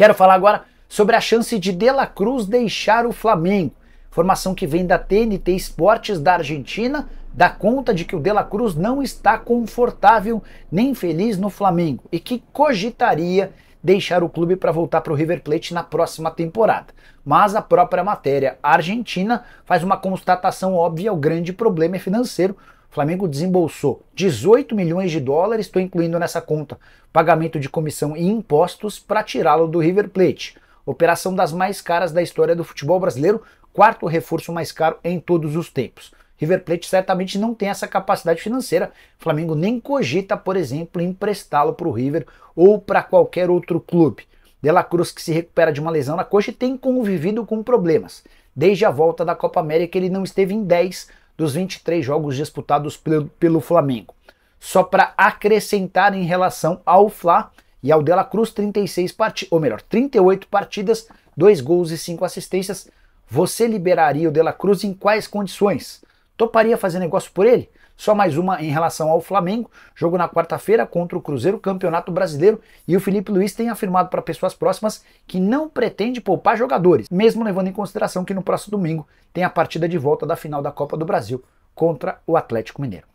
Quero falar agora sobre a chance de De La Cruz deixar o Flamengo. Formação que vem da TNT Esportes da Argentina dá conta de que o De La Cruz não está confortável nem feliz no Flamengo e que cogitaria deixar o clube para voltar para o River Plate na próxima temporada. Mas a própria matéria argentina faz uma constatação óbvia: o grande problema é financeiro o Flamengo desembolsou 18 milhões de dólares, estou incluindo nessa conta pagamento de comissão e impostos para tirá-lo do River Plate. Operação das mais caras da história do futebol brasileiro, quarto reforço mais caro em todos os tempos. River Plate certamente não tem essa capacidade financeira. O Flamengo nem cogita, por exemplo, emprestá-lo para o River ou para qualquer outro clube. De La Cruz, que se recupera de uma lesão na coxa tem convivido com problemas. Desde a volta da Copa América, ele não esteve em 10 dos 23 jogos disputados pelo, pelo Flamengo. Só para acrescentar em relação ao Fla e ao Dela Cruz, 36 partidas, ou melhor, 38 partidas, 2 gols e 5 assistências. Você liberaria o Dela Cruz em quais condições? Toparia fazer negócio por ele? Só mais uma em relação ao Flamengo, jogo na quarta-feira contra o Cruzeiro, Campeonato Brasileiro, e o Felipe Luiz tem afirmado para pessoas próximas que não pretende poupar jogadores, mesmo levando em consideração que no próximo domingo tem a partida de volta da final da Copa do Brasil contra o Atlético Mineiro.